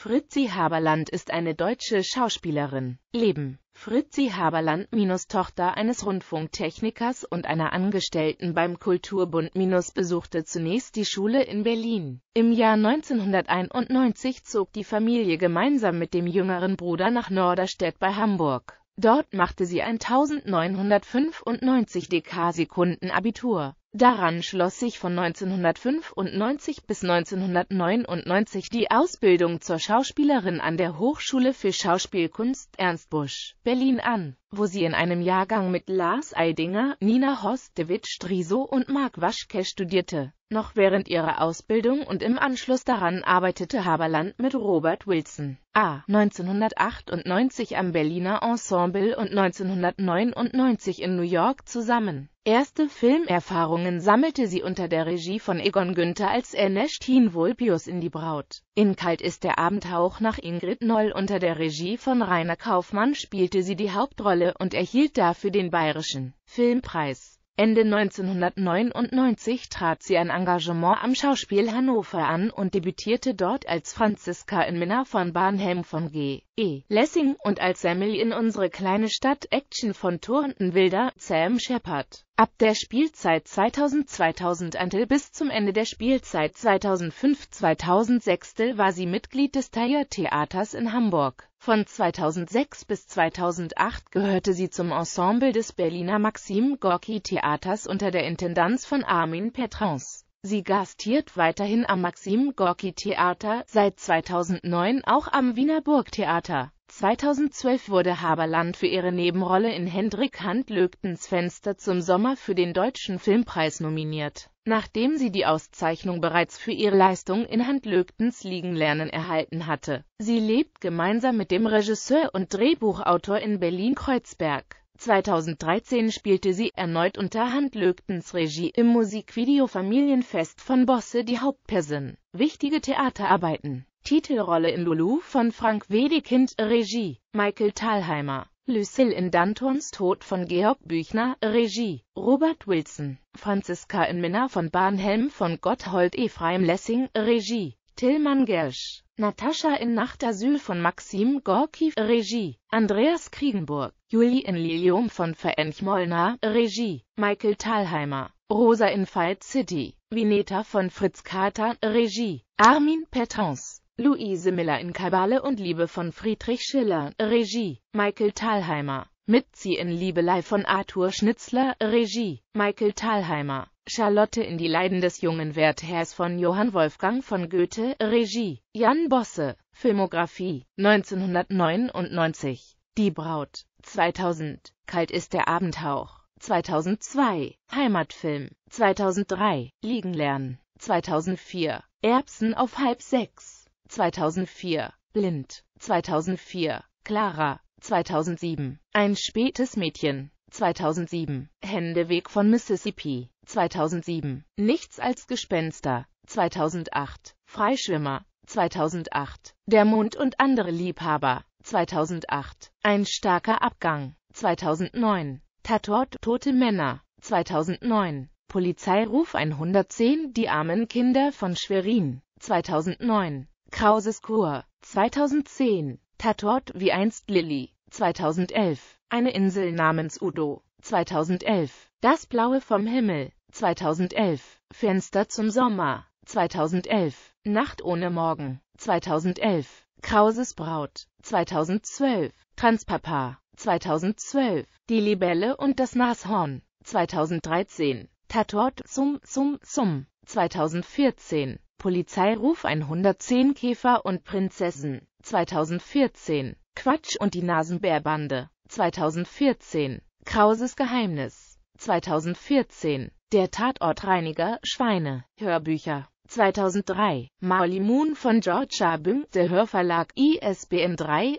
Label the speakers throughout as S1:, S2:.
S1: Fritzi Haberland ist eine deutsche Schauspielerin. Leben Fritzi Haberland minus Tochter eines Rundfunktechnikers und einer Angestellten beim Kulturbund minus besuchte zunächst die Schule in Berlin. Im Jahr 1991 zog die Familie gemeinsam mit dem jüngeren Bruder nach Norderstedt bei Hamburg. Dort machte sie ein 1995 DK-Sekunden-Abitur. Daran schloss sich von 1995 bis 1999 die Ausbildung zur Schauspielerin an der Hochschule für Schauspielkunst Ernst Busch, Berlin an, wo sie in einem Jahrgang mit Lars Eidinger, Nina Hostewitsch-Driso und Marc Waschke studierte. Noch während ihrer Ausbildung und im Anschluss daran arbeitete Haberland mit Robert Wilson A. 1998 am Berliner Ensemble und 1999 in New York zusammen. Erste Filmerfahrungen sammelte sie unter der Regie von Egon Günther als Ernestine Vulpius in Die Braut. In Kalt ist der Abendhauch nach Ingrid Noll unter der Regie von Rainer Kaufmann spielte sie die Hauptrolle und erhielt dafür den Bayerischen Filmpreis Ende 1999 trat sie ein Engagement am Schauspiel Hannover an und debütierte dort als Franziska in Minna von Barnhelm von G. E. Lessing und als Sammy in Unsere kleine Stadt Action von Thornton Wilder, Sam Shepard. Ab der Spielzeit 2000-2001 bis zum Ende der Spielzeit 2005-2006 war sie Mitglied des Thayer Theaters in Hamburg. Von 2006 bis 2008 gehörte sie zum Ensemble des Berliner Maxim Gorki Theaters unter der Intendanz von Armin Petrans. Sie gastiert weiterhin am Maxim Gorki Theater, seit 2009 auch am Wiener Burgtheater. 2012 wurde Haberland für ihre Nebenrolle in Hendrik Handlögtens Fenster zum Sommer für den Deutschen Filmpreis nominiert. Nachdem sie die Auszeichnung bereits für ihre Leistung in Handlögtens Liegenlernen erhalten hatte. Sie lebt gemeinsam mit dem Regisseur und Drehbuchautor in Berlin-Kreuzberg. 2013 spielte sie erneut unter Handlögtens Regie im Musikvideo Familienfest von Bosse die Hauptperson. Wichtige Theaterarbeiten Titelrolle in Lulu von Frank Wedekind, Regie, Michael Thalheimer. Lucille in Dantons Tod von Georg Büchner, Regie, Robert Wilson, Franziska in Minna von Barnhelm von Gotthold Ephraim Lessing, Regie, Tillmann Gersch, Natascha in Nachtasyl von Maxim Gorki, Regie, Andreas Kriegenburg, Julie in Lilium von Verenchmolna, Regie, Michael Thalheimer, Rosa in Fight City, Vineta von Fritz Kater, Regie, Armin Petrance. Luise Miller in Kabale und Liebe von Friedrich Schiller, Regie, Michael Thalheimer. Mitzieh in Liebelei von Arthur Schnitzler, Regie, Michael Thalheimer. Charlotte in die Leiden des jungen Wertherrs von Johann Wolfgang von Goethe, Regie, Jan Bosse, Filmografie, 1999, Die Braut, 2000, Kalt ist der Abendhauch, 2002, Heimatfilm, 2003, Liegen lernen, 2004, Erbsen auf halb sechs. 2004, Blind, 2004, Clara, 2007, Ein spätes Mädchen, 2007, Händeweg von Mississippi, 2007, Nichts als Gespenster, 2008, Freischwimmer, 2008, Der Mond und andere Liebhaber, 2008, Ein starker Abgang, 2009, Tatort Tote Männer, 2009, Polizeiruf 110 Die armen Kinder von Schwerin, 2009, Krauses Kur, 2010, Tatort wie einst Lilly, 2011, Eine Insel namens Udo, 2011, Das Blaue vom Himmel, 2011, Fenster zum Sommer, 2011, Nacht ohne Morgen, 2011, Krauses Braut, 2012, Transpapa, 2012, Die Libelle und das Nashorn, 2013, Tatort zum zum zum, 2014, Polizeiruf 110 Käfer und Prinzessin 2014, Quatsch und die Nasenbärbande 2014, Krauses Geheimnis 2014, Der Tatortreiniger Schweine, Hörbücher 2003, Marley Moon von George Abing, der Hörverlag ISBN 3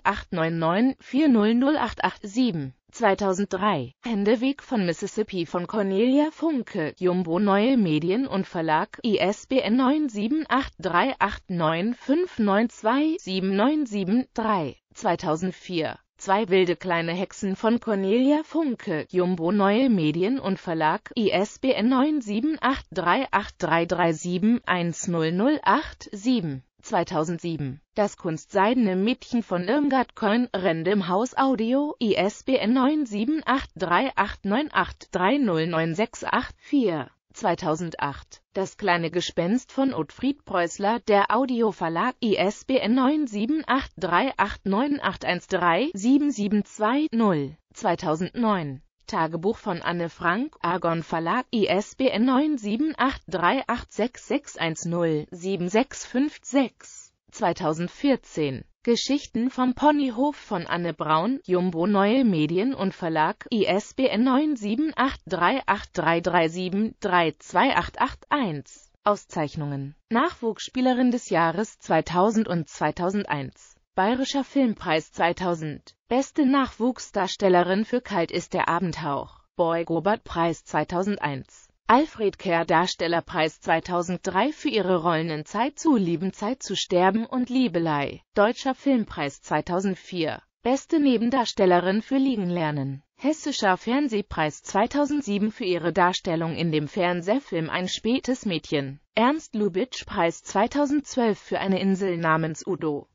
S1: 400887 2003. Händeweg von Mississippi von Cornelia Funke, Jumbo Neue Medien und Verlag, ISBN 9783895927973, 2004. Zwei wilde kleine Hexen von Cornelia Funke, Jumbo Neue Medien und Verlag, ISBN 9783833710087 2007. Das Kunstseidene Mädchen von Irmgard Coin, Random House Audio, ISBN 9783898309684. 2008. Das kleine Gespenst von Otfried Preußler, der Audioverlag, ISBN 9783898137720. 2009 Tagebuch von Anne Frank, Argon Verlag, ISBN 9783866107656, 2014. Geschichten vom Ponyhof von Anne Braun, Jumbo Neue Medien und Verlag, ISBN 9783833732881. Auszeichnungen. Nachwuchsspielerin des Jahres 2000 und 2001. Bayerischer Filmpreis 2000. Beste Nachwuchsdarstellerin für Kalt ist der Abendhauch. Boy Gobert Preis 2001. Alfred Kerr Darstellerpreis 2003 für ihre Rollen in Zeit zu lieben, Zeit zu sterben und Liebelei. Deutscher Filmpreis 2004. Beste Nebendarstellerin für Liegenlernen. Hessischer Fernsehpreis 2007 für ihre Darstellung in dem Fernsehfilm Ein spätes Mädchen. Ernst Lubitsch Preis 2012 für eine Insel namens Udo.